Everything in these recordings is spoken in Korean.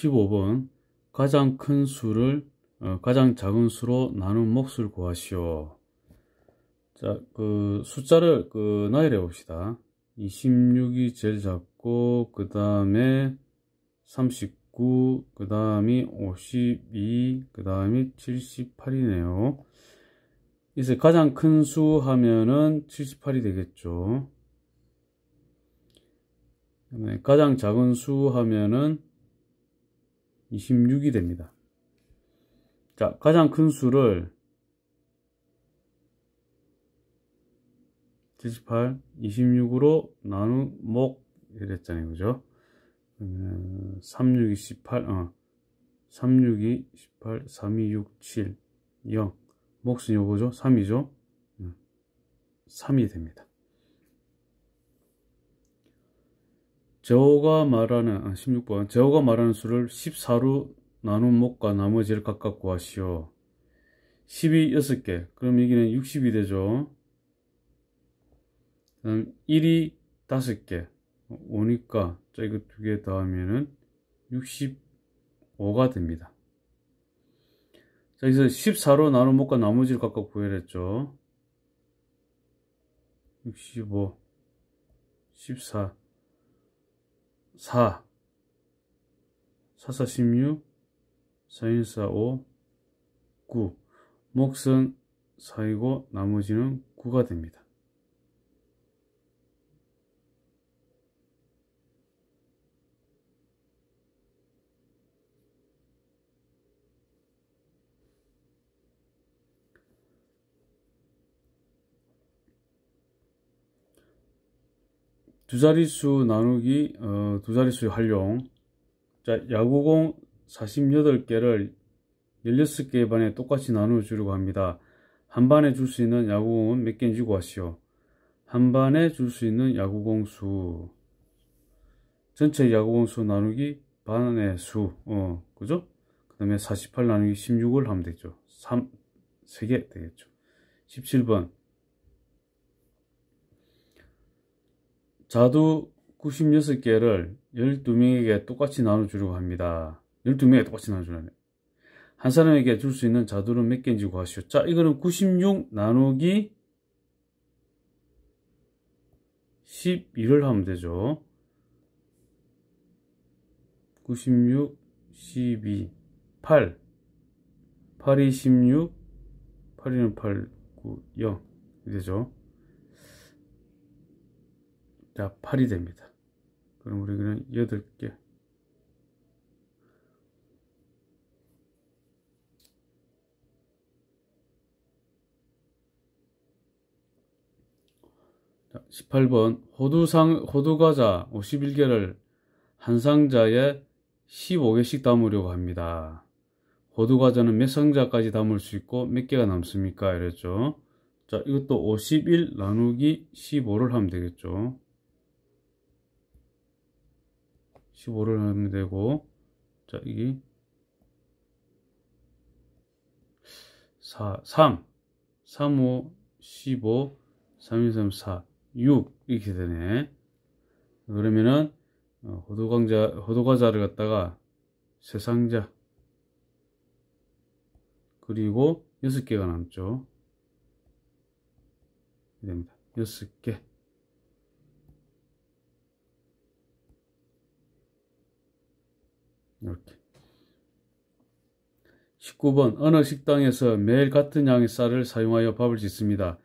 15번 가장 큰 수를 어, 가장 작은 수로 나눈 몫을 구하시오. 자, 그 숫자를 그 나열해 봅시다. 26이 제일 작고 그 다음에 39, 그 다음이 52, 그 다음이 78이네요. 이제 가장 큰 수 하면은 78이 되겠죠. 가장 작은 수 하면은 26이 됩니다. 자, 가장 큰 수를 78, 26으로 나누, 목, 이랬잖아요. 그죠? 그러면 3 6 2, 18, 어, 362, 18, 32, 6, 7, 0. 목순이 요거죠? 3이죠? 3이 됩니다. 저가 말하는 아, 16번 저가 말하는 수를 14로 나눈 목과 나머지를 각각 구하시오 1 2 6개 그럼 여기는 60이 되죠 그다음 1이 5개 5니까 이거 두 개 더하면은 65가 됩니다 자 여기서 14로 나눈 목과 나머지를 각각 구해냈죠 65 14 4 4사16 4인사 5 9 목선 4이고 나머지는 9가 됩니다. 두 자릿수 나누기 어, 두 자릿수 활용 자 야구공 48개를 16개 반에 똑같이 나누어 주려고 합니다. 한 반에 줄 수 있는 야구공은 몇 개인지 구하시오. 한 반에 줄 수 있는 야구공 수 전체 야구공 수 나누기 반의 수 어, 그죠? 그 다음에 48 나누기 16을 하면 되죠. 3, 3개 되겠죠. 17번 자두 96개를 12명에게 똑같이 나눠주려고 합니다. 1 2명에 똑같이 나눠주려네한 사람에게 줄 수 있는 자두는 몇 개인지 구하시오. 자, 이거는 96 나누기 1 1을 하면 되죠. 96, 12, 8. 8이 16, 8이는 8, 9, 0. 되죠. 자, 8이 됩니다. 그럼 우리 그냥 8개 자, 18번 호두상 호두과자 51개를 한 상자에 15개씩 담으려고 합니다. 호두과자는 몇 상자까지 담을 수 있고 몇 개가 남습니까? 이랬죠. 자, 이것도 51 나누기 15를 하면 되겠죠. 15를 하면 되고 자 이게 4, 3, 3, 5, 15, 3, 2, 3, 4, 6 이렇게 되네 그러면은 어, 호두강자, 호두과자를 갖다가 세 상자 그리고 여섯 개가 남죠 됩니다. 6개 이렇게 19번 어느 식당에서 매일 같은 양의 쌀을 사용하여 밥을 짓습니다.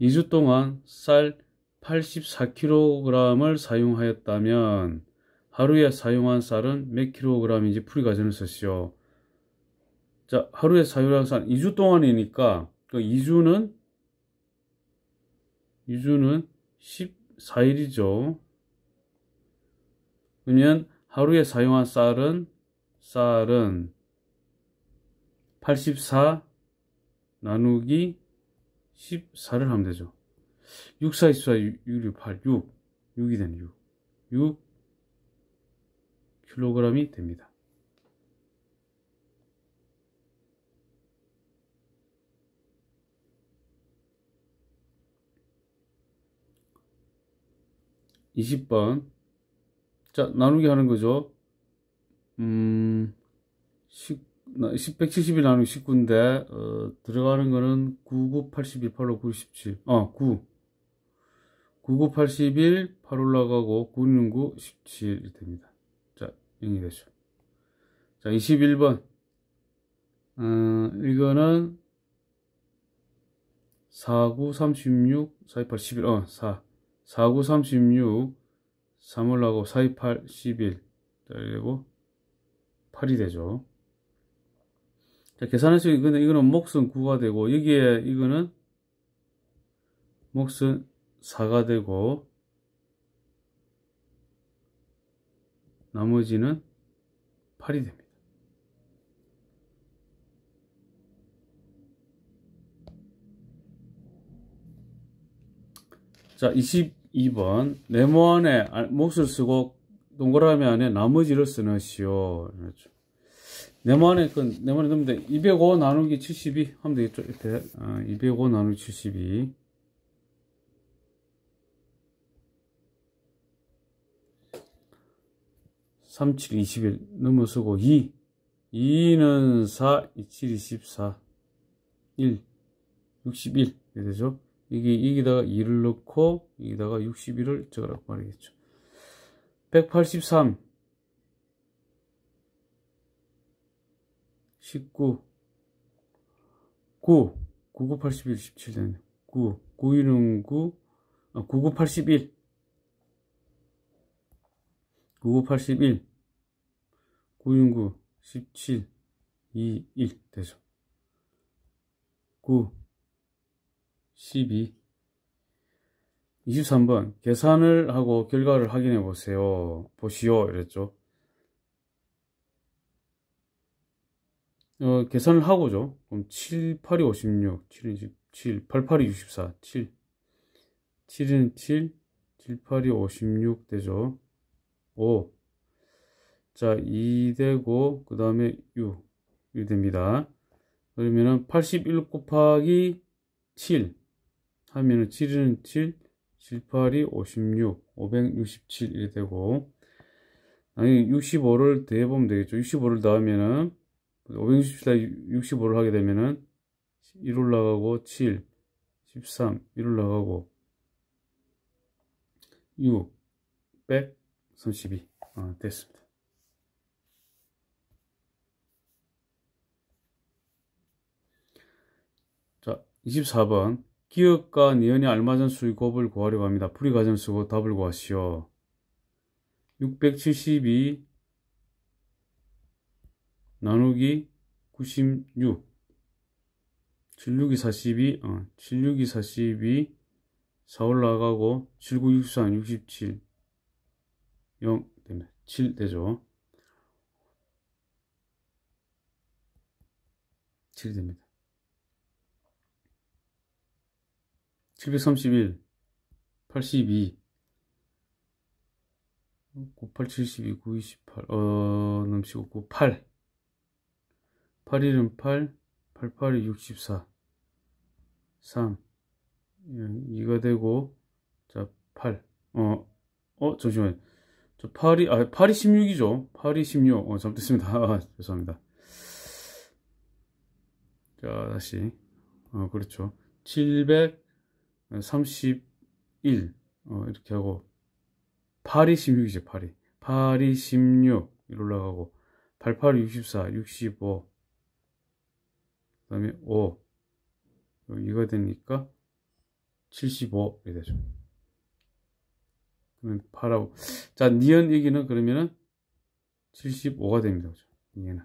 2주 동안 쌀 84kg을 사용하였다면 하루에 사용한 쌀은 몇 k g 인지 풀이 과정을 쓰시오. 자, 하루에 사용한 쌀 2주 동안이니까 그 2주는 2주는 14일이죠. 그러면 하루에 사용한 쌀은 쌀은 84 나누기 14를 하면 되죠. 6, 4, 24, 6, 6, 8, 6, 6이 되는 6, 6 킬로그램이 됩니다. 2 0번 자, 나누기 하는 거죠. 음, 10, 170이 나누기 19인데, 어, 들어가는 거는 9, 9, 81, 8, 5, 9, 17. 아, 9. 9, 9, 81, 8 올라가고, 9, 6, 9, 17이 됩니다. 자, 0이 되죠. 자, 21번. 어, 이거는 4, 9, 36, 4, 8, 11, 어, 4. 4, 9, 36, 3을하고 4, 2, 8, 11 그리고 8이 되죠. 자, 계산해서 이거는, 이거는 목은 9가 되고 여기에 이거는 목은 4가 되고 나머지는 8이 됩니다. 자, 20 2번 네모 안에 몫을 쓰고 동그라미 안에 나머지를 쓰는 시오 그렇죠. 네모 안에 그 네모 안에 넣으면 돼. 205 나누기 72 하면 되겠죠 이렇 아, 205 나누기 72 37, 21 넘어 쓰고 2 2는 4, 27, 24 1 61 이렇게 되죠 이게 여기다가 2를 넣고 여기다가 61을 적으라고 말이겠죠. 183 19 9 9981 17 되네. 9 9 1은9 아, 9981 9981 969 17 21 되죠. 9 12 23번 계산을 하고 결과를 확인해 보세요 보시오 이랬죠 어, 계산을 하고죠 그럼 7, 8이 56 7은 27, 8, 8이 64 7 7은 7, 7, 8이 56 되죠 5 자, 2 되고 그 다음에 6 1 됩니다 그러면은 81 곱하기 7 하면은 7은 7, 7, 8이 56, 567이 되고 아니 65를 대해보면 되겠죠. 65를 더하면은 5 6 7 65를 하게 되면은 1 올라가고 7, 13, 1 올라가고 6, 132 아, 됐습니다. 자, 24번 기역과 내연이 알맞은 수식어을 구하려고 합니다. 풀이가정 쓰고 답을 구하시오. 672 나누기 96 7 6 2 42 어, 7 6 2 42 4 올라가고 79, 63, 67 0 됩니다. 7 되죠. 7 됩니다. 731 82 98 72 928어 넘치고 98 81은 8 88이 64 3 2가 되고 자8어어 어, 잠시만요 저 8이 아 8이 16이죠 8이 16어 잘못됐습니다 아, 죄송합니다 자 다시 어 그렇죠 700 31 어, 이렇게 하고 8이 16이죠 8이 8이 16 이로 올라가고 88 64 65 그다음에 5 이거 되니까 75 이렇게 되죠 그러면 8하고 자 니은 얘기는 그러면은 75가 됩니다 그죠 니은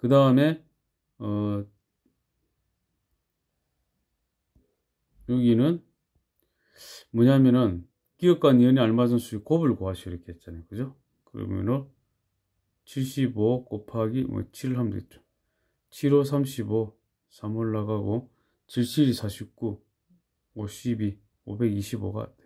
그 다음에 어 여기는 뭐냐면은 기업간 이 연이 알맞은 수익 곱을 구하시오 이렇게 했잖아요 그죠 그러면은 75 곱하기 뭐 7을 하면 되겠죠 7 5 35 3 올라가고 77이 49 52 525가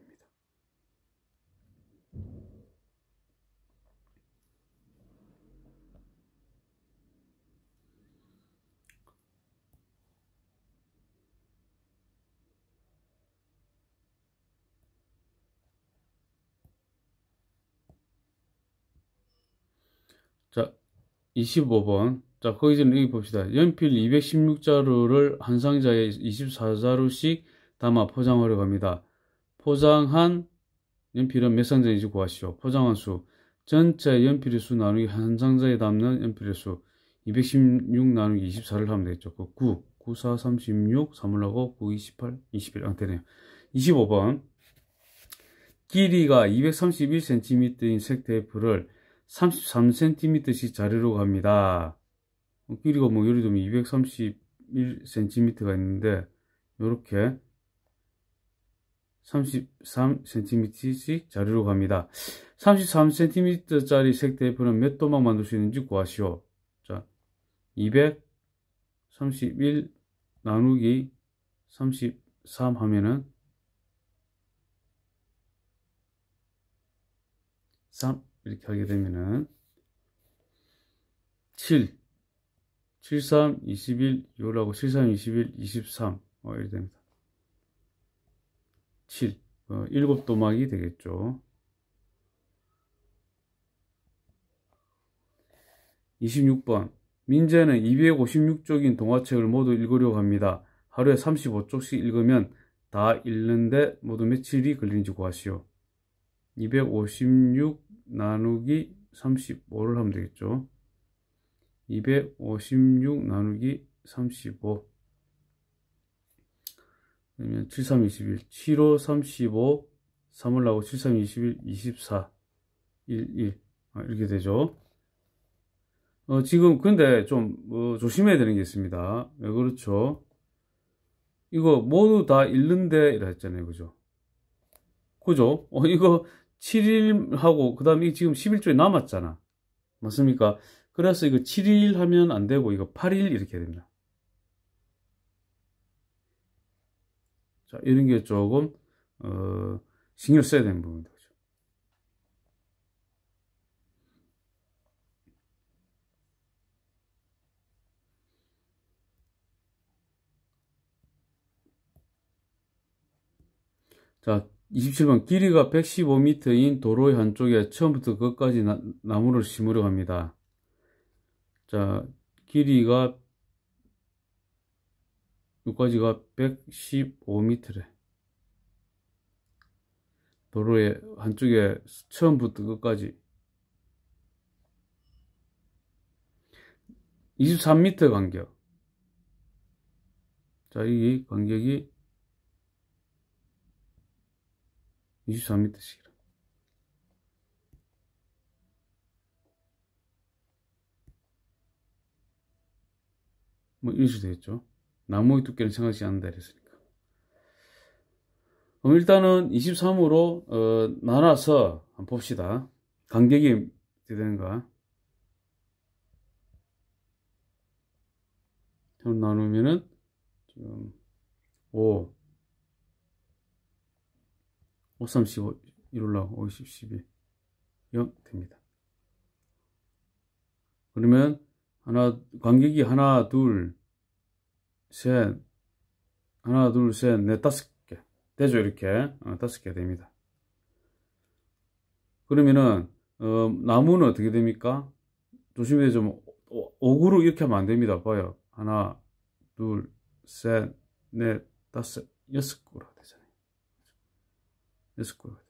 자 25번 자거기좀 여기 봅시다 연필 216자루를 한 상자에 24자루씩 담아 포장하려고 합니다 포장한 연필은 몇 상자인지 구하시오 포장한 수 전체 연필의 수 나누기 한 상자에 담는 연필의 수 216 나누기 24를 하면 되겠죠 그 9, 9, 4, 36, 3을 하고 9, 28, 21 안 되네요 25번 길이가 231cm인 색 테이프를 33cm씩 자르러 갑니다. 길이가 뭐 예를 들면 231cm가 있는데 이렇게 33cm씩 자르러 갑니다. 33cm짜리 색테이프는몇 도만 만들 수 있는지 구하시오. 자, 231 나누기 33 하면은 3 이렇게 하게 되면은 7, 73, 21, 요라고 73, 21, 23 어, 이렇게 됩니다. 7, 어, 7도막이 되겠죠. 26번 민재는 256쪽인 동화책을 모두 읽으려고 합니다. 하루에 35쪽씩 읽으면 다 읽는데 모두 며칠이 걸리는지 구하시오. 256 나누기 35를 하면 되겠죠. 256 나누기 35 그러면 7321 75 35 3을 나고 7321 24 11 아, 이렇게 되죠. 어, 지금 근데 좀 어, 조심해야 되는 게 있습니다. 왜 그렇죠? 이거 모두 다읽는데이랬잖아요 그죠? 그죠? 어, 이거 7일하고 그 다음에 지금 11주에 남았잖아. 맞습니까? 그래서 이거 7일 하면 안 되고 이거 8일 이렇게 됩니다. 자, 이런 게 조금 어, 신경 써야 되는 부분이죠. 자, 27번 길이가 115m인 도로의 한쪽에 처음부터 끝까지 나, 나무를 심으려 합니다. 자, 길이가 여기까지가 115m래. 도로의 한쪽에 처음부터 끝까지 23m 간격. 자, 이 간격이 23m 씩이라 뭐 이런 식으 되겠죠 나무의 두께는 생각지 않는다 이랬으니까 그럼 일단은 23으로 어, 나눠서 한번 봅시다 간격이 어떻게 되는가 그럼 나누면은 지금 5 5, 3, 5 1 올라 5, 0 12 0 됩니다. 그러면 하나 간격이 하나 둘 셋 하나 둘셋넷 다섯 개 되죠 이렇게 어, 다섯 개 됩니다. 그러면은 어, 나무는 어떻게 됩니까? 조심히 좀 오구로 이렇게 하면 안 됩니다. 봐요 하나 둘셋넷 다섯 여섯 구로 되잖아요. 스코어가 돼.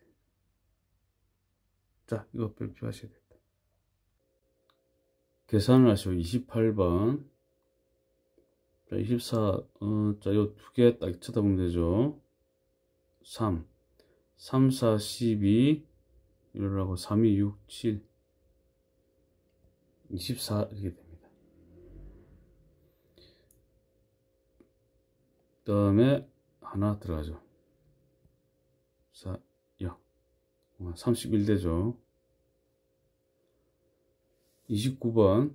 자, 이거 별표하셔야 됩니다. 계산을 하시고 28번. 자, 24, 어, 자, 요두개 딱 쳐다보면 되죠. 3, 3, 4, 12, 이러라고 3, 2, 6, 7, 24 이렇게 됩니다. 그 다음에 하나 들어가죠. 4, 야, 31대죠. 29번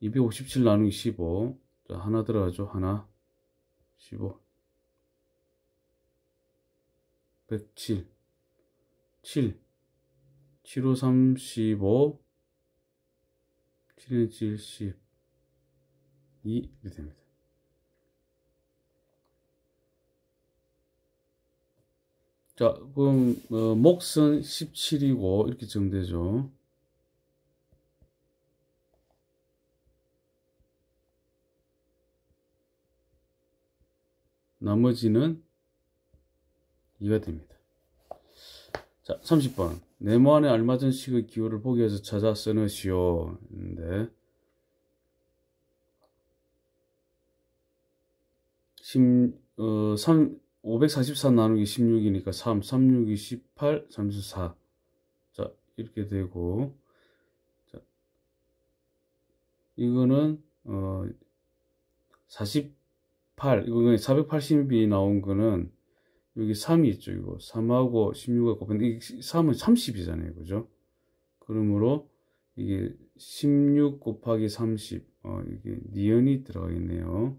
257 나누기 15 자, 하나 들어가죠. 하나 15 107 7 7 5 3 15 7 7 10 2 이렇게 됩니다. 자, 그럼 어, 목선 17이고 이렇게 정되죠. 나머지는 2가 됩니다. 자, 30번. 네모 안에 알맞은 식의 기호를 보기 위해서 찾아 써놓으시오. 근데 1 어, 3, 544 나누기 16이니까 3, 3, 6이 18, 34. 자, 이렇게 되고, 자, 이거는, 어, 48, 이거 480이 나온 거는, 여기 3이 있죠, 이거. 3하고 16하고 곱했는데, 3은 30이잖아요, 그죠? 그러므로, 이게 16 곱하기 30, 어, 이게 니은이 들어가겠네요.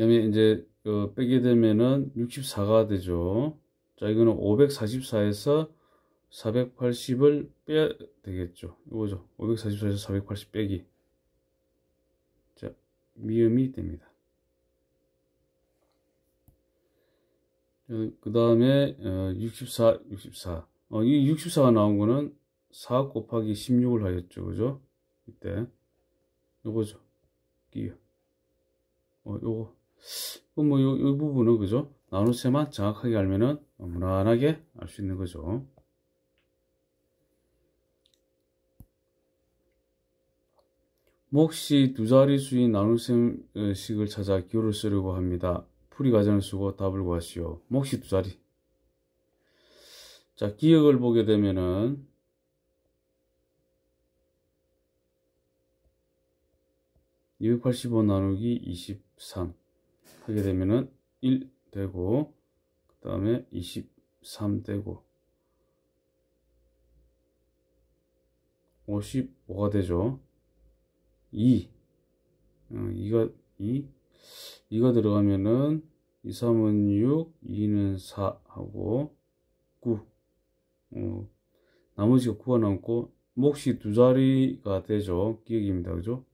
그 다음에 이제 그 빼게 되면은 64가 되죠. 자, 이거는 544에서 480을 빼야 되겠죠. 이거죠. 544에서 480 빼기. 자, 미음이 됩니다. 그 다음에 64, 64. 어, 이 64가 나온 거는 4 곱하기 16을 하였죠. 그죠? 이때. 요거죠. 끼요. 어, 요거. 뭐, 요, 요 부분은, 그죠? 나눗셈만 정확하게 알면은 무난하게 알 수 있는 거죠. 몫이 뭐 두 자리수인 나눗셈식을 어, 찾아 기호를 쓰려고 합니다. 풀이 과정을 쓰고 답을 구하시오. 몫이 뭐 두 자리. 자, 기억을 보게 되면은 2 8 5 나누기 23 하게 되면은 1 되고 그 다음에 23 되고 55가 되죠 2 2가 2 2가 들어가면은 2, 3은 6, 2는 4 하고 9 어, 나머지가 9가 남고 몫이 두 자리가 되죠 기억입니다 그죠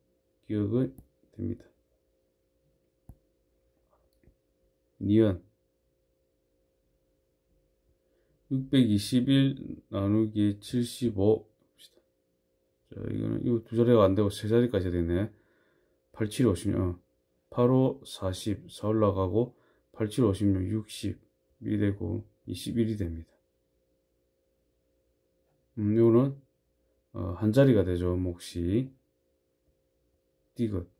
기억은 됩니다 니은 621 나누기 75 봅시다. 자, 이거는 이거 두 자리가 안 되고 세 자리까지 되네. 87 5 6 85 40 4 올라가고 87 5 6 60이 되고 21이 됩니다. 음, 요거는 어, 한 자리가 되죠. 몫이 디귿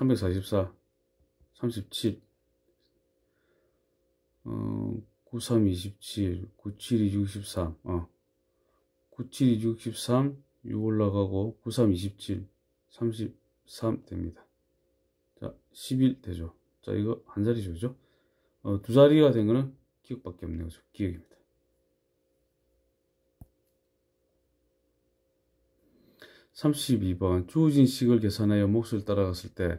344 37 어, 93 27 97 63 어. 97 63 6 올라가고 93 27 33 됩니다 자11 되죠 자 이거 한 자리죠 그죠 어, 두 자리가 된 거는 기억밖에 없는 거죠 기억입니다 3 2번 주어진 식을 계산하여 몫을 따라갔을 때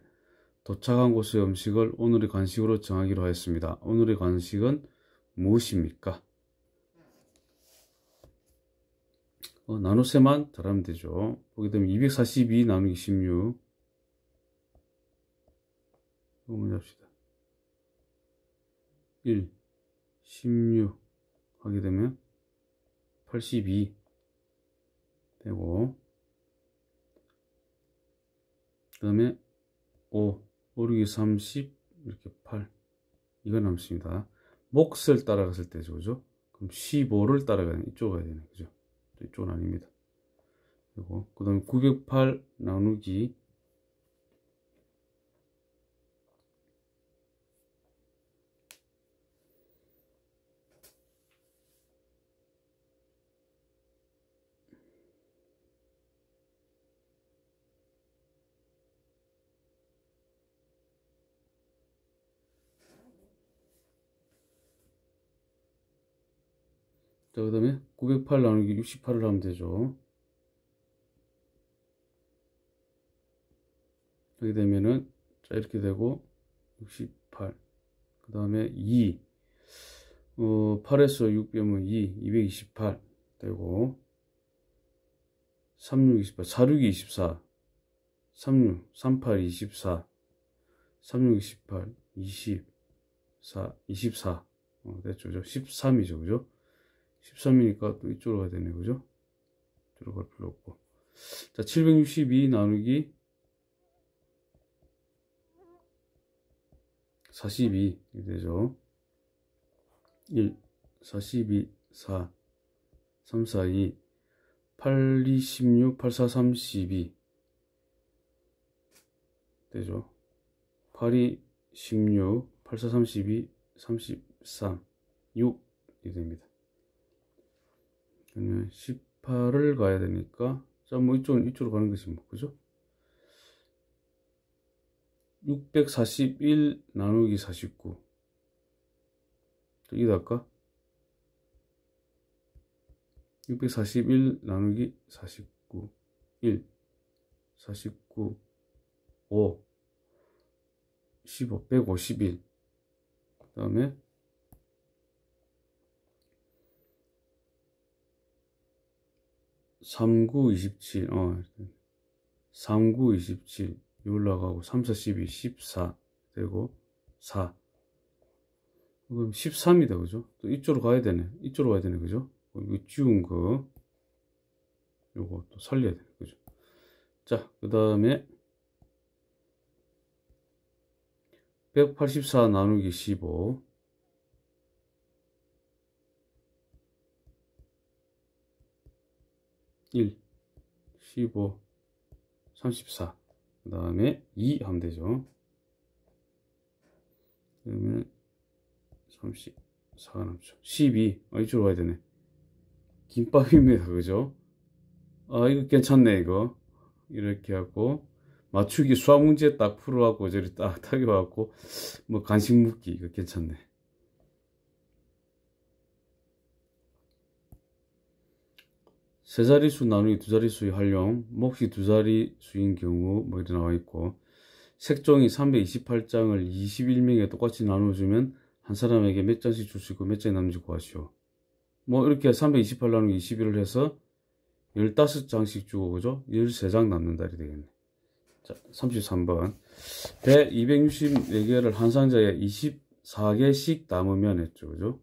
도착한 곳의 음식을 오늘의 간식으로 정하기로 하였습니다. 오늘의 간식은 무엇입니까? 어, 나눗셈만 잘하면 되죠. 보게 되면 242 나누기 16 문제 합시다. 1, 16 하게 되면 82 되고 그 다음에 5 오륙이 30 이렇게 8 이거 남습니다 몫을 따라갔을 때죠 그죠 그럼 15를 따라가는 이쪽 으로 가야 되는 그죠 이쪽은 아닙니다 그리고 그 다음에 908 나누기 자, 그 다음에 908 나누기 68을 하면 되죠. 이렇게 되면은, 자, 이렇게 되고, 68. 그 다음에 2. 어, 8에서 6 빼면 2, 228 되고, 36, 28, 46, 24, 36, 38, 24, 36, 28, 2 4, 24. 어, 됐죠. 그죠? 13이죠. 그죠? 13이니까 또 이쪽으로 가야 되네 그죠? 이쪽으로 갈 필요 없고 자762 나누기 42 되죠 1 42 4 3 4 2 8 2 16 8 4 3 12 되죠 8 2 16 8 4 32 33 6이 됩니다 그러면 18을 가야 되니까 자뭐이쪽 이쪽으로 가는 것이 뭐 그죠? 641 나누기 49 이거 할까? 641 나누기 49 1 49 5 15 151그 다음에 3927, 어, 3927, 이 올라가고, 3, 4, 12, 14 되고, 4. 그럼 13이다, 그죠? 또 이쪽으로 가야 되네. 이쪽으로 가야 되네, 그죠? 이거 지운 거, 요거 또 살려야 되네, 그죠? 자, 그 다음에, 184 나누기 15. 1, 15, 34. 그 다음에 2 하면 되죠. 그러면 34가 남죠. 12. 아, 이쪽으로 가야 되네. 김밥입니다. 그죠? 아, 이거 괜찮네, 이거. 이렇게 하고, 맞추기 수학 문제 딱 풀어갖고, 저리 딱타해갖고뭐 간식 묶기. 이거 괜찮네. 세 자리수 나누기 두 자리수의 활용, 몫이 두 자리수인 경우 뭐 이렇게 나와 있고 색종이 328장을 21명에 똑같이 나눠주면 한 사람에게 몇 장씩 줄 수 있고 몇 장이 남는지 구하시오. 뭐 이렇게 328 나누기 21을 해서 15장씩 주고 그죠? 13장 남는 달이 되겠네. 자, 33번. 배 264개를 한 상자에 24개씩 담으면 했죠. 그죠?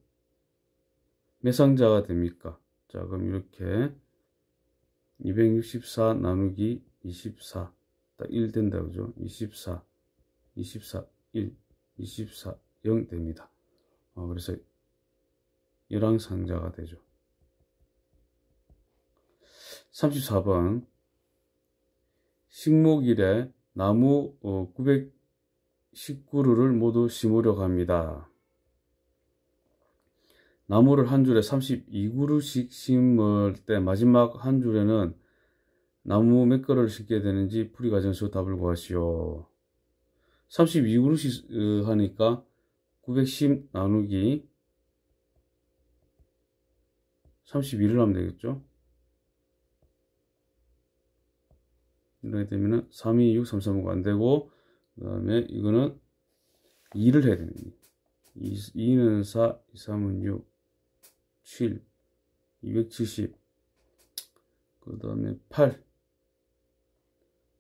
몇 상자가 됩니까? 자, 그럼 이렇게 264 나누기 24딱 1 된다 그죠 24 24 1 24 0 됩니다 어, 그래서 열왕상자가 되죠 34번 식목일에 나무 919루를 어, 모두 심으려고 합니다 나무를 한 줄에 32그루씩 심을 때 마지막 한 줄에는 나무 몇 그루를 심게 되는지 풀이 과정에서 답을 구하시오. 32그루씩 하니까 910 나누기 3 1을 하면 되겠죠? 이렇게 되면은 326, 335가 안되고 그 다음에 이거는 2를 해야 됩니다. 2, 는 4, 3은 6 7, 270, 그 다음에 8,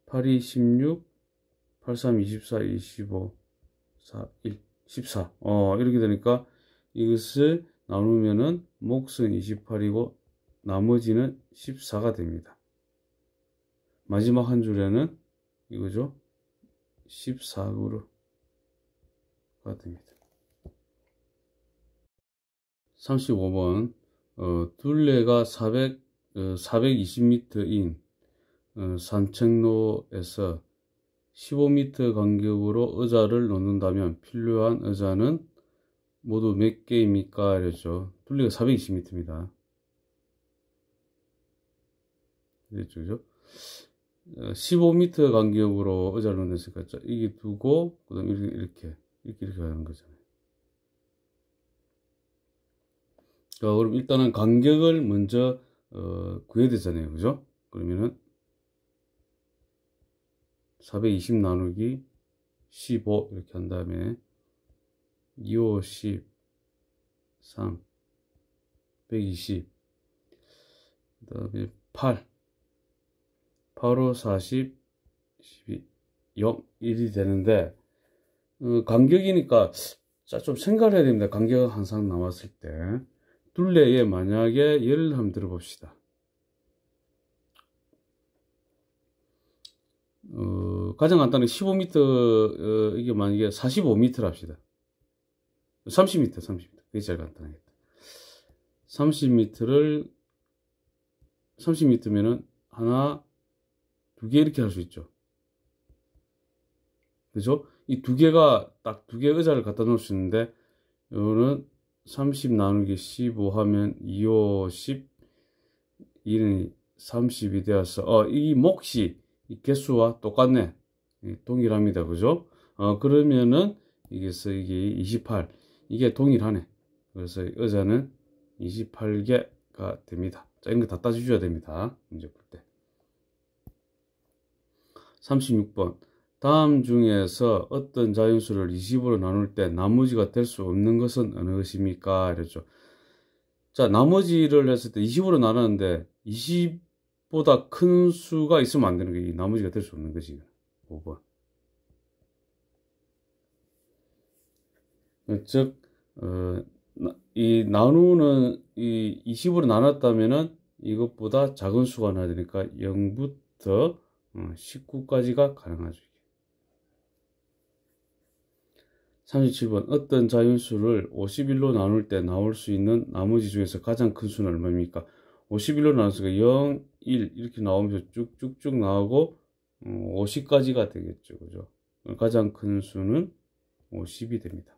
8이 16, 83, 24, 25, 4, 1, 14. 어, 이렇게 되니까 이것을 나누면은 몫은 28이고 나머지는 14가 됩니다. 마지막 한 줄에는 이거죠. 14으로가 됩니다. 35번 어, 둘레가 400, 어, 420m인 어, 산책로에서 15m 간격으로 의자를 놓는다면 필요한 의자는 모두 몇 개입니까? 이랬죠. 둘레가 420m입니다. 이랬죠. 그죠? 15m 어, 간격으로 의자를 놓는 데서 이게 두고, 그 다음에 이렇게, 이렇게, 이렇게, 이렇게 가는 거잖아요. 자, 그럼 일단은 간격을 먼저 어, 구해야 되잖아요. 그죠? 그러면은 420 나누기 15 이렇게 한 다음에 2, 5, 0 3, 120그 다음에 8 8, 5, 40, 12, 0, 1이 되는데 어, 간격이니까 자, 좀 생각을 해야 됩니다. 간격 항상 남았을 때. 둘레에 만약에 예를 한번 들어봅시다. 어, 가장 간단히 15m, 어, 이게 만약에 45m 합시다. 30m, 30m. 그게 제일 간단하겠다. 30m를, 30m면은 하나, 두 개 이렇게 할 수 있죠. 그죠? 이 두 개가, 딱 두 개의 의자를 갖다 놓을 수 있는데, 이거는 30 나누기 15 하면 2호 10 1은 30이 되어서 어, 이 몫이 이 개수와 똑같네 동일합니다 그죠 어, 그러면은 이게서 이게 28 이게 동일하네 그래서 여자는 28개가 됩니다 자 이런 거다 따져줘야 됩니다 문제 풀때 36번 다음 중에서 어떤 자연수를 20으로 나눌 때 나머지가 될 수 없는 것은 어느 것입니까? 이랬죠. 자, 나머지를 했을 때 20으로 나누는데 20보다 큰 수가 있으면 안 되는 게 나머지가 될 수 없는 것이 5번. 즉, 어, 이 나누는 이 20으로 나눴다면은 이것보다 작은 수가 나야 되니까 0부터 19까지가 음, 가능하죠. 37번 어떤 자연수를 51로 나눌 때 나올 수 있는 나머지 중에서 가장 큰 수는 얼마입니까? 51로 나 수가 0, 1 이렇게 나오면서 쭉쭉쭉 나오고 50까지가 음, 되겠죠. 그죠? 가장 큰 수는 50이 됩니다.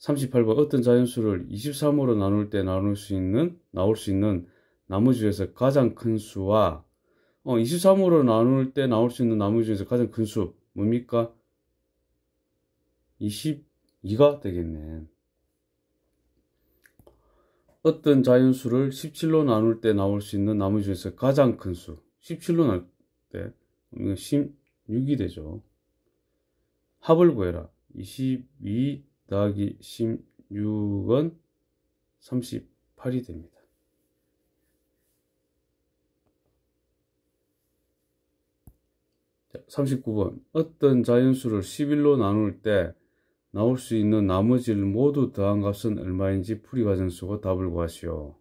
38번 어떤 자연수를 23으로 나눌 때 나눌 수 있는 나올 수 있는 나머지 중에서 가장 큰 수와 23으로 어, 나눌 때 나올 수 있는 나머지 중에서 가장 큰 수 뭡니까? 22가 되겠네. 어떤 자연수를 17로 나눌 때 나올 수 있는 나머지 중에서 가장 큰 수. 17로 나눌 때 16이 되죠. 합을 구해라. 22 더하기 16은 38이 됩니다. 39번. 어떤 자연수를 11로 나눌 때 나올 수 있는 나머지를 모두 더한 값은 얼마인지 풀이과정 쓰고 답을 구하시오.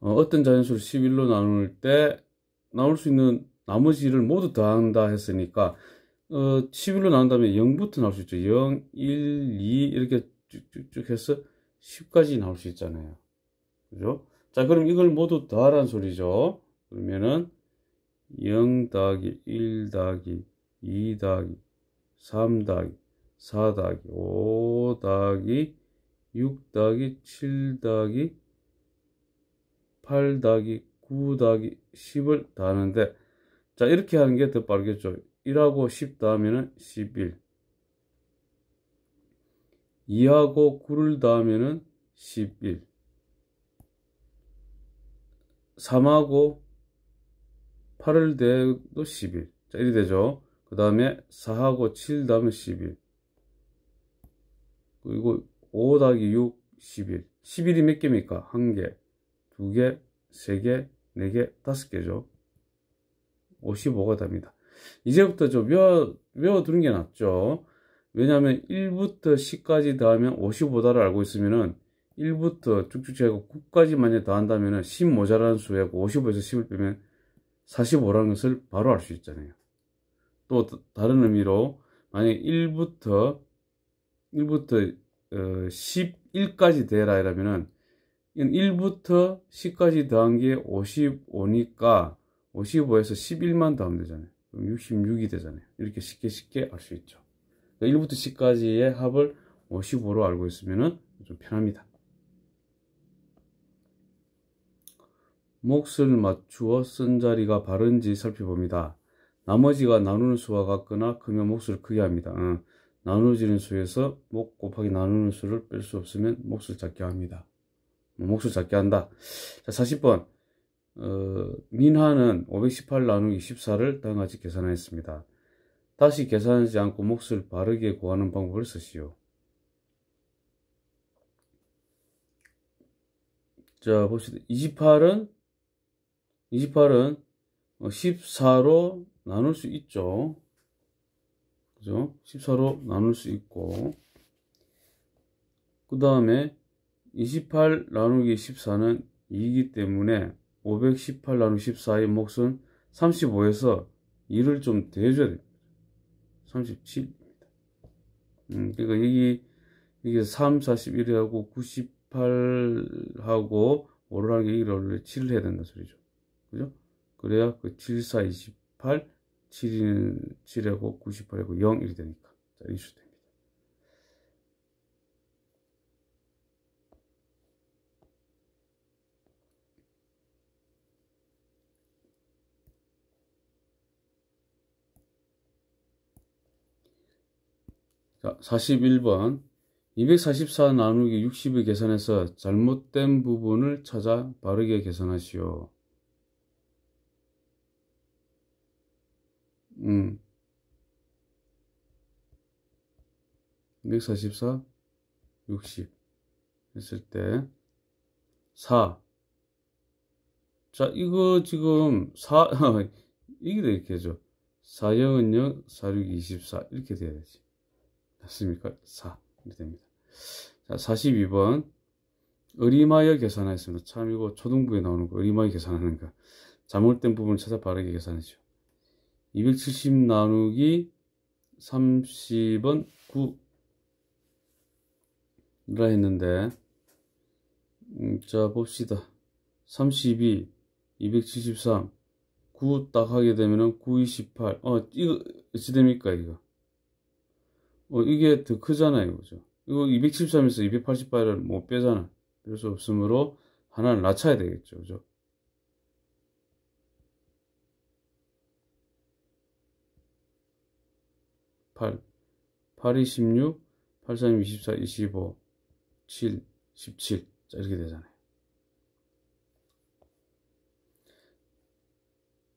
어, 떤 자연수를 11로 나눌 때 나올 수 있는 나머지를 모두 더한다 했으니까 어, 11로 나눈다면 0부터 나올 수 있죠. 0, 1, 2 이렇게 쭉쭉쭉 해서 10까지 나올 수 있잖아요. 그죠? 자 그럼 이걸 모두 더하란 소리죠. 그러면은 0 더하기 1 더하기 2 더하기 3 더하기 4 더하기 5 더하기 6 더하기 7 더하기 8 더하기 9 더하기 10을 더하는데 자 이렇게 하는 게 더 빠르겠죠 1하고 10 더하면 11 2하고 9를 더하면 11 3하고 8을 대도 11자 이리 되죠 그 다음에 4하고 7 다음에 11 그리고 5다기6 11 11이 몇 개입니까? 1개, 2개, 3개, 4개, 5개죠 55가 됩니다 이제부터 좀 외워, 외워두는 게 낫죠 왜냐하면 1부터 10까지 더하면 55다를 알고 있으면은 1부터 쭉쭉 제하고 9까지 만약 더한다면10 모자라는 수에 55에서 10을 빼면 45라는 것을 바로 알 수 있잖아요. 또 다른 의미로 만약 1부터 1부터 어, 11까지 되라 이러면은 1부터 10까지 더한 게 55니까 55에서 11만 더하면 되잖아요. 그럼 66이 되잖아요. 이렇게 쉽게 쉽게 알 수 있죠. 그러니까 1부터 10까지의 합을 55로 알고 있으면 좀 편합니다. 몫을 맞추어 쓴 자리가 바른지 살펴봅니다. 나머지가 나누는 수와 같거나 크면 몫을 크게 합니다. 어. 나누어지는 수에서 목 곱하기 나누는 수를 뺄 수 없으면 몫을 작게 합니다. 뭐 몫을 작게 한다. 자, 40번. 어, 민하는 518 나누기 14를 다음같이 계산하였습니다. 다시 계산하지 않고 몫을 바르게 구하는 방법을 쓰시오. 자, 봅시다. 28은, 28은 14로 나눌 수 있죠. 그죠? 14로 나눌 수 있고 그 다음에 28 나누기 14는 2이기 때문에 518 나누기 14의 몫은 35에서 2를 좀 대줘야 됩니다. 37입니다. 음, 그러니까 여기 이게 3, 41하고 98하고 5를 하는 게 1을 원래 7을 해야 된다 소리죠. 그죠? 그래야 그 7, 4, 28 7이는 7하고 98이고 0이 되니까 자, 인수 됩니다. 자, 41번 244 나누기 60을 계산해서 잘못된 부분을 찾아 바르게 계산하시오. 1 4 4 60 했을 때 4. 자, 이거 지금 4, 이게 이렇게 해줘. 4, 0은 0, 4, 6, 24. 이렇게 돼야 되지. 맞습니까? 4. 이렇게 됩니다. 자, 42번. 어리마여 계산하였습니다. 참, 이거 초등부에 나오는 거, 어리마여 계산하는 거. 잘못된 부분을 찾아 바르게 계산하죠. 270 나누기 30은 9라 했는데 음, 자 봅시다 32 273 9 딱 하게 되면은 928 어 이거 어찌 됩니까 이거 어 이게 더 크잖아요 그죠 이거 273에서 2 8 8을못 빼잖아 뺄 수 없으므로 하나를 낮춰야 되겠죠 그죠 8, 8이 16, 8, 3, 24, 25, 7, 17. 자, 이렇게 되잖아요.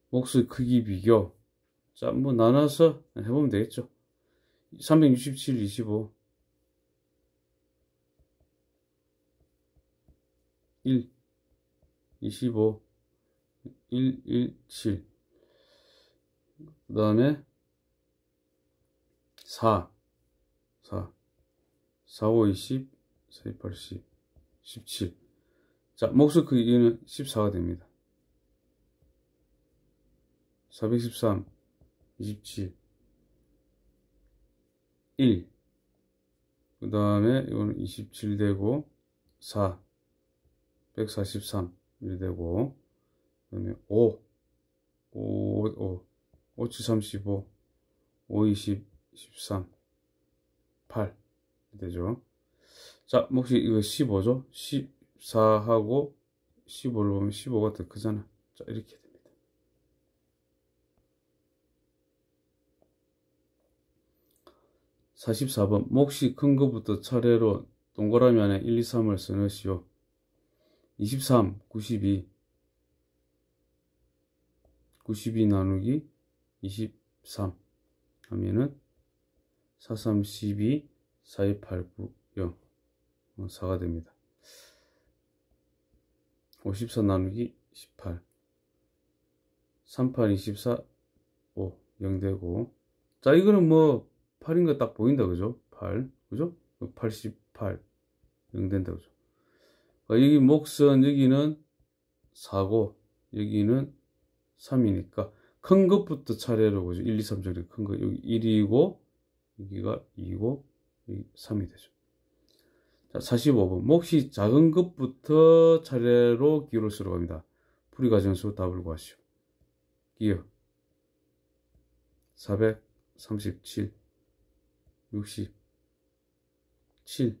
목수 크기 비교. 자, 한번 나눠서 해보면 되겠죠. 367, 25. 1, 25, 1, 1, 7. 그 다음에 4 4 4, 5, 20 4, 2, 8, 10 17 자, 목수 크기는 14가 됩니다 413 27 1그 다음에 이거는 27 되고 4 143 1 되고 그 다음에 5 5 5 5 7 35 5 20 13, 8 되죠. 자, 뭐 혹시 이거 15죠? 14하고 15를 보면 15가 더 크잖아. 자, 이렇게 됩니다. 4 4번 몫이 큰 것부터 차례로 동그라미 안에 1, 2, 3을 써놓으시오 23, 92, 92 나누기 23 하면은 43, 12, 42, 89, 0 4가 됩니다 54 나누기 18 38, 24, 5 0 되고 자 이거는 뭐 8인 가딱 보인다 그죠? 8 그죠? 88 0 된다 그죠? 그러니까 여기 목선 여기는 4고 여기는 3이니까 큰 것부터 차례로 그죠? 1, 2, 3 저리 큰거 여기 1이고 여기가 2고 여기 3이 되죠. 자, 45번. 몫이 뭐 작은 것부터 차례로 기호를 쓰러 갑니다. 풀이과정수 답을 구하시오. 기호 437 60 7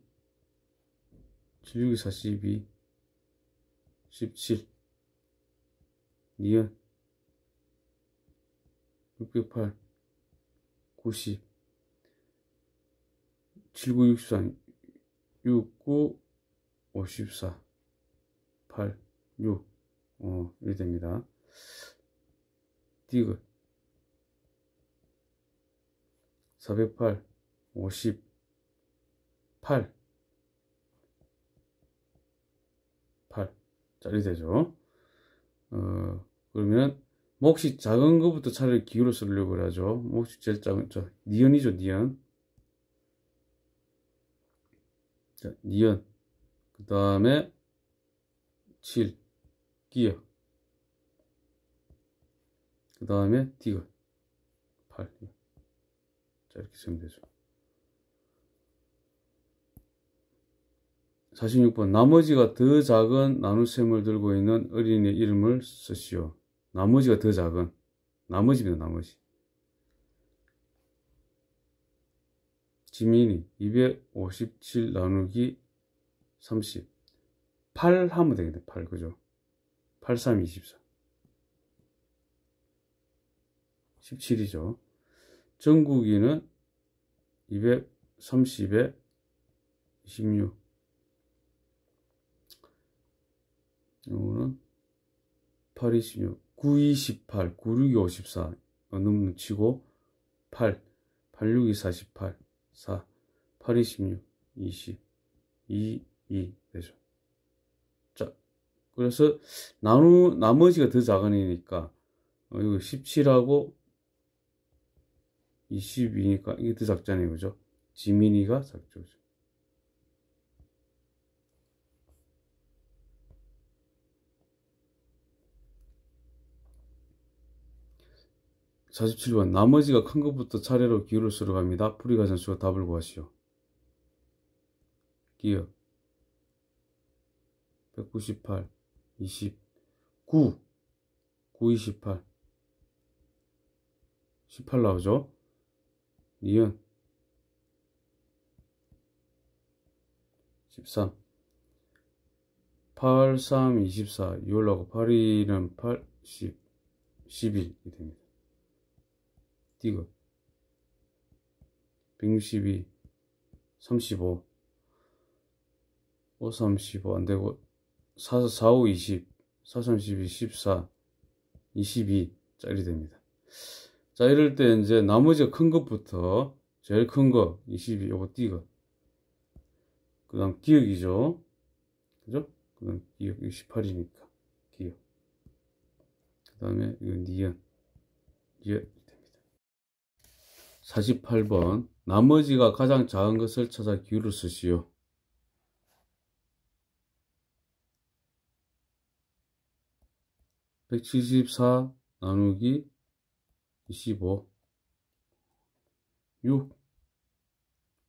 7 6 42 17 2은608 90 7963 6954 8 6 어, 이렇게 됩니다. 디귿 408 50 8 8 짜리 되죠. 어, 그러면 몫이 작은 것부터 차라리 기울어 쓰려고 하죠. 몫이 제일 작은, 저, 니은이죠, 니은. 자, 니은. 그 다음에 7. 끼어. 그 다음에 디귿. 8. 자, 이렇게 쓰면 되죠. 46번 나머지가 더 작은 나눗셈을 들고 있는 어린이의 이름을 쓰시오. 나머지가 더 작은 나머지입니다. 나머지. 지민이 257 나누기 30 8 하면 되겠네 8 그죠 8 3 24 17이죠 정국이는 230에 26 이거는 8 26 9 28 9 6이 54 넘는 치고 8 8 6 2 48 4, 8 2 6 20, 2, 2 되죠. 자, 그래서 나누, 나머지가 더 작으니까 어, 이거 17하고 22니까 이게 더 작잖아요. 그죠? 지민이가 작죠. 그죠? 47번 나머지가 큰 것부터 차례로 기울을 수러 갑니다. 풀이가 전수가 답을 구하시오. 기어 198 29 928 18 나오죠? 니은 13 8, 3, 24 2월 나고 8, 2는 8, 0 11이 됩니다. 띠그 162 35 5 35 안되고 4 4 5 20 4 32 14 22 짜리 됩니다 자 이럴 때 이제 나머지 큰 것부터 제일 큰 거 22 요거 띠그 그 다음 기억이죠 그죠? 그 다음 기억 6 8이니까 기억 그 다음에 이거 니은 예. 48번 나머지가 가장 작은 것을 찾아 기울을 쓰시오. 174 나누기 25 6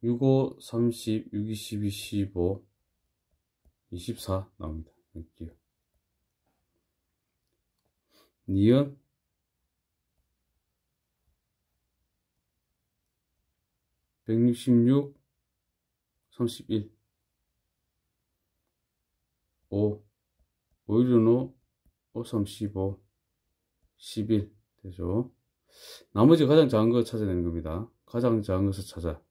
6, 5, 3 삼십 육2십 이십오 나옵니다. 이렇게요. 니은 166 31 5 5일은 5 35 11 되죠 나머지 가장 작은 거 찾아내는 겁니다 가장 작은 것을 찾아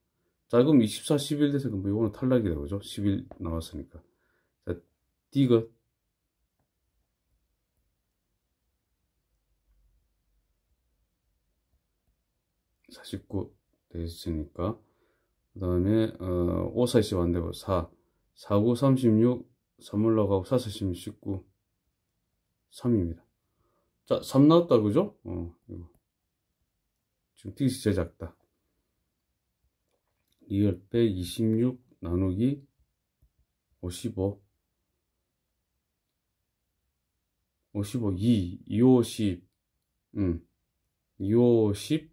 작으면 24 11 돼서 뭐 이거는 탈락이다 그죠 11 나왔으니까 자 D가 49, 되겠습니까? 그 다음에 어, 5, 4, 10 안되고 4 4, 9, 36 3 올라가고 4, 4, 16, 19 3입니다 자, 3 나왔다 그죠? 어, 이거. 지금 티시 제 작다 리얼 빼26 나누기 55 55 2 2 5 10 음. 2 5 10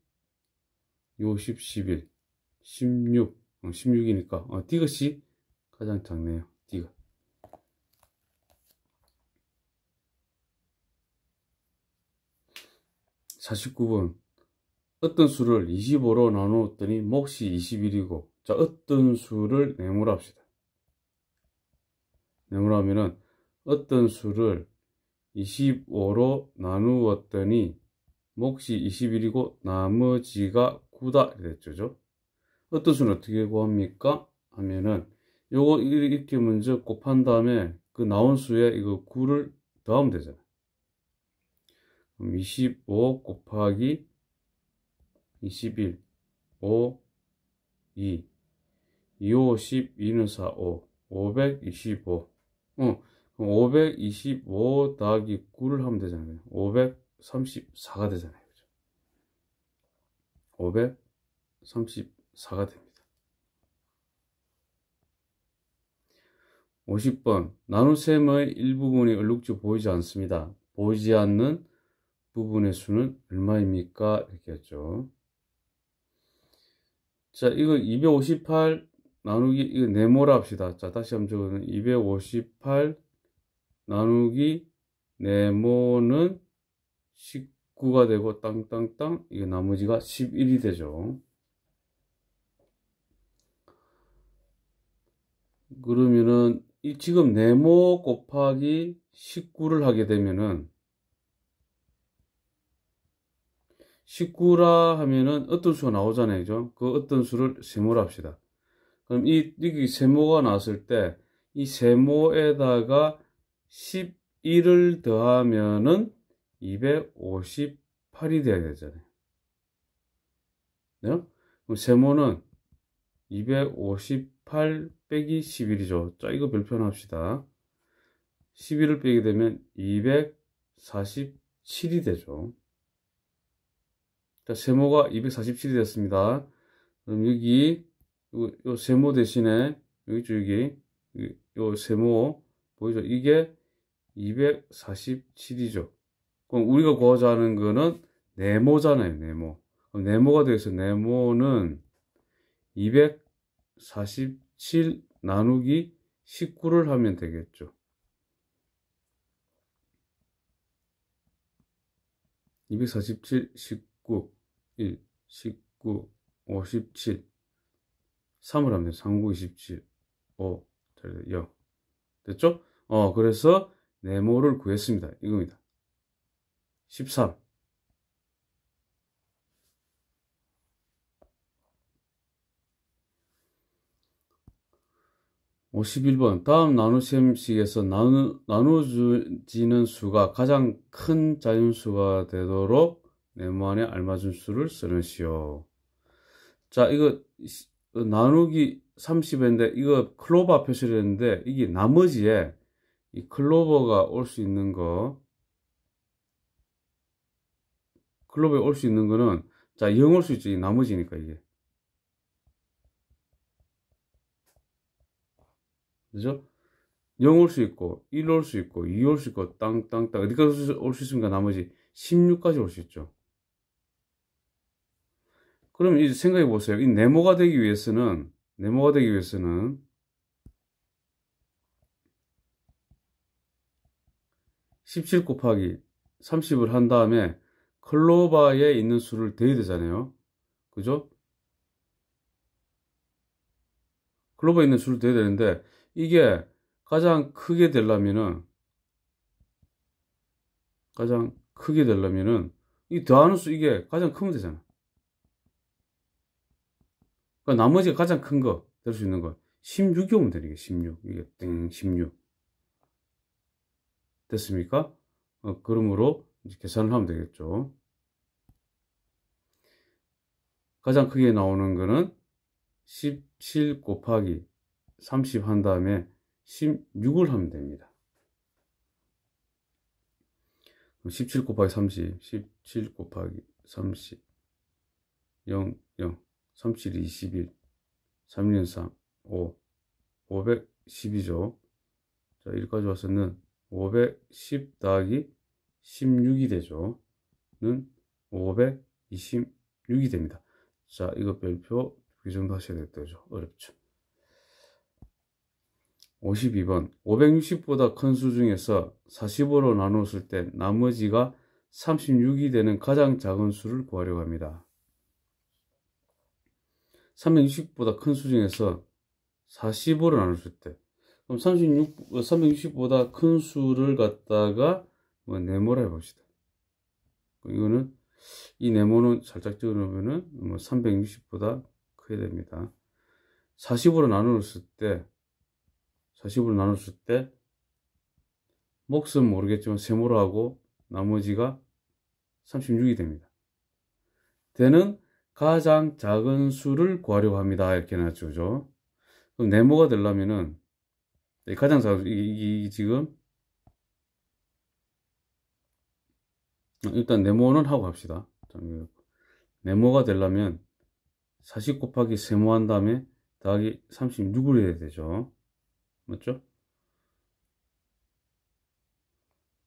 요0 11 16 어, 16이니까 어, 띠것이 가장 작네요 띠가 사십번 어떤 수를 25로 나누었더니 몫이 21이고 자 어떤 수를 네모로합시다네모로하면은 어떤 수를 25로 나누었더니 몫이 21이고 나머지가 구다 이랬죠. 죠? 뜻은 어떻게 구합니까? 하면은 요거 이렇게 먼저 곱한 다음에 그 나온 수에 이거 9를 더하면 되잖아 그럼 25 곱하기 21 5 2 25 12는 4 5 525 어, 525 더하기 9를 하면 되잖아요. 534가 되잖아요. 534가 됩니다. 50번 나눗셈의 일부분이 얼룩주 보이지 않습니다. 보이지 않는 부분의 수는 얼마입니까? 이렇게 했죠. 자, 이거 258 나누기 이거 네모라 합시다. 자, 다시 한번 적어는 258 나누기 네모는 19 9가 되고 땅땅땅 이게 나머지가 11이 되죠. 그러면은 이 지금 네모 곱하기 19를 하게 되면은 19라 하면은 어떤 수가 나오잖아요. 그죠? 그 어떤 수를 세모로 합시다. 그럼 이, 여 세모가 나왔을 때 이 세모에다가 11을 더하면은 258이 돼야 되잖아요. 네? 그럼 세모는 258 빼기 11이죠. 자, 이거 불편합시다. 11을 빼게 되면 247이 되죠. 자, 세모가 247이 됐습니다. 그럼 여기, 요, 요 세모 대신에, 여기죠, 여기. 요 세모, 보이죠? 이게 247이죠. 그럼 우리가 구하자 는 거는 네모잖아요, 네모. 그럼 네모가 되겠어. 네모는 247 나누기 19를 하면 되겠죠. 247, 19, 1, 19, 57, 3을 하면 3, 9, 27, 5, 0. 됐죠? 어, 그래서 네모를 구했습니다. 이겁니다. 13 51번 다음 나누셈식에서 나누, 나누지는 수가 가장 큰 자연수가 되도록 네모안에 알맞은 수를 쓰는시오. 자 이거 어, 나누기 30인데 이거 클로버 표시를 했는데 이게 나머지에 이 클로버가 올 수 있는 거 클럽에 올 수 있는 거는 자0 올 수 있지 나머지니까 이게 그죠? 0 올 수 있고 1 올 수 있고 2 올 수 있고 땅땅땅 어디까지 올 수 있습니까 나머지 16까지 올 수 있죠 그럼 이제 생각해 보세요 이 네모가 되기 위해서는 네모가 되기 위해서는 17 곱하기 30을 한 다음에 클로바에 있는 수를 대야 되잖아요. 그죠? 클로바에 있는 수를 대야 되는데 이게 가장 크게 되려면은 가장 크게 되려면은 이 더하는 수 이게 가장 크면 되잖아. 그러니까 나머지가 가장 큰 거 될 수 있는 거 16이 오면 되는 게 16. 이게 땡 16. 됐습니까? 어, 그러므로 계산을 하면 되겠죠. 가장 크게 나오는 거는 17 곱하기 30 한 다음에 16을 하면 됩니다. 17 곱하기 30, 17 곱하기 30, 0, 0, 37, 21, 3 6 3, 5, 512죠. 자, 여기까지 왔으면 510 더하기 16이 되죠. 는 526이 됩니다. 자, 이거 별표 정도 하셔야 될 되죠. 어렵죠. 52번 560보다 큰 수 중에서 45로 나눴을 때 나머지가 36이 되는 가장 작은 수를 구하려고 합니다. 360보다 큰 수 중에서 45로 나눴을 때 그럼 36, 360보다 어, 큰 수를 갖다가 뭐 네모라 해봅시다. 이거는 이 네모는 살짝 찍어놓으면은 360보다 뭐 크게 됩니다. 40으로 나눴을 때 40으로 나눴을 때 몫은 모르겠지만 세모로 하고 나머지가 36이 됩니다. 대는 가장 작은 수를 구하려고 합니다. 이렇게 나왔죠. 그럼 네모가 되려면은 가장 작은 수, 이, 이 지금 어, 일단 네모는 하고 갑시다 네모가 되려면 40 곱하기 세모한 다음에 더하기 36을 해야 되죠 맞죠?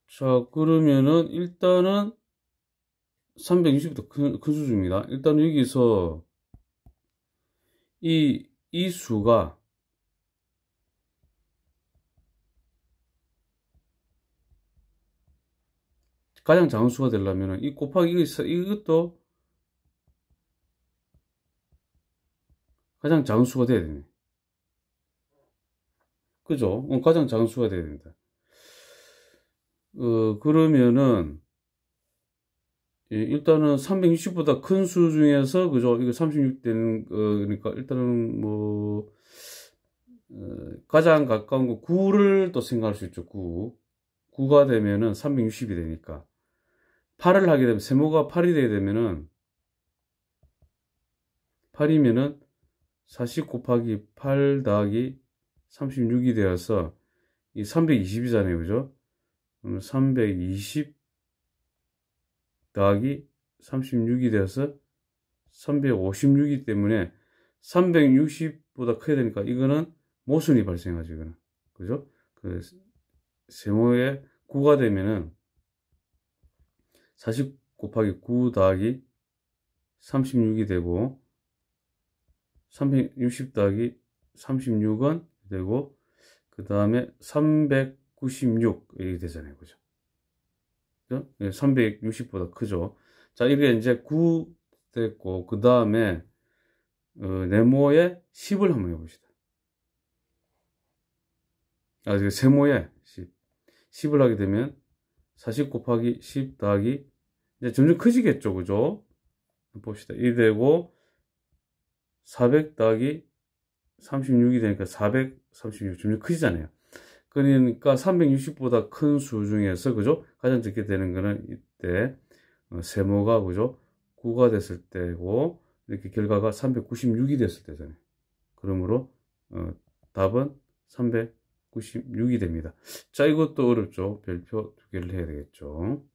자 그러면은 일단은 360도 큰, 큰 수준입니다 일단 여기서 이, 이 수가 가장 작은 수가 되려면 이 곱하기 이것도 가장 작은 수가 돼야 되네 그죠? 어, 가장 작은 수가 돼야 된다 어, 그러면은 예, 일단은 360보다 큰 수 중에서 그죠 이거 36 되는 거 그러니까 일단은 뭐 어, 가장 가까운 거 9를 또 생각할 수 있죠 9 9가 되면은 360이 되니까 8을 하게 되면 세모가 8이 되게 되면은 8이면은 40 곱하기 8 더하기 36이 되어서 이 320이잖아요. 그죠? 320 더하기 36이 되어서 356이기 때문에 360보다 커야 되니까 이거는 모순이 발생하지 그죠? 그 세모의 9가 되면은 40 곱하기 9 더하기 36이 되고 360 더하기 36은 되고 그 다음에 396 이렇게 되잖아요 그죠 360보다 예, 크죠 자 이게 이제 9 됐고 그 다음에 어, 네모에 10을 한번 해봅시다 아, 세모에 10 10을 하게 되면 40 곱하기 10 더하기 이제 점점 커지겠죠, 그죠? 봅시다. 1 되고, 400 더하기 36이 되니까 436. 점점 크지잖아요. 그러니까 360보다 큰 수 중에서, 그죠? 가장 적게 되는 거는 이때, 어, 세모가, 그죠? 9가 됐을 때고, 이렇게 결과가 396이 됐을 때잖아요. 그러므로, 어, 답은 396이 됩니다. 자, 이것도 어렵죠. 별표 두 개를 해야 되겠죠.